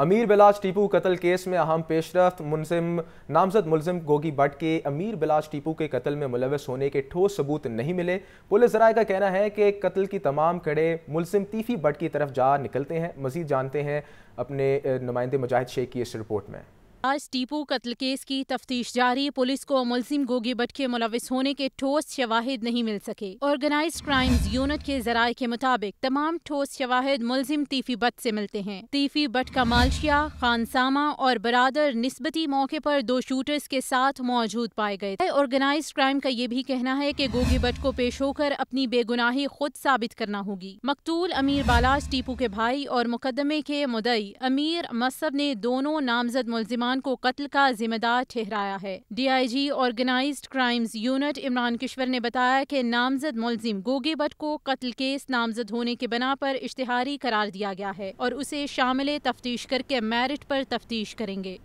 अमीर बिलास टीपू कत्ल केस में अहम पेशरफ मुनसिम नामजद मुलजिम गोगी भट्ट के अमीर बिलास टीपू के कत्ल में मुलवस होने के ठोस सबूत नहीं मिले पुलिस जराये का कहना है कि कत्ल की तमाम कड़े मुलसिम तीफी भट्ट की तरफ जा निकलते हैं मजीद जानते हैं अपने नुमाइंदे मुजाहिद शेख की इस रिपोर्ट में आज टीपू कत्ल केस की तफ्तीश जारी पुलिस को मुलिम गोगी बट के मुलविस होने के ठोस शवाहिद नहीं मिल सके ऑर्गेनाइज क्राइम यूनिट के जराये के मुताबिक तमाम ठोस शवाहिद मुलिम तीफी बट से मिलते हैं तीफी बट का मालशिया खानसामा और बरदर नस्बती मौके पर दो शूटर्स के साथ मौजूद पाए गए ऑर्गेनाइज क्राइम का ये भी कहना है की गोगी बट को पेश होकर अपनी बेगुनाही खुद साबित करना होगी मकतूल अमीर बालाज टीपू के भाई और मुकदमे के मुदई अमीर मसब ने दोनों नामजद मुलजिमान खान को कत्ल का जिम्मेदार ठहराया है DIG organised crimes unit Imran Kishwar ने बताया कि नामजद मुलजिम गोगी भट्ट को कत्ल केस नामजद होने के बना पर इश्तहारी करार दिया गया है और उसे शामिल तफ्तीश करके मेरिट पर तफ्तीश करेंगे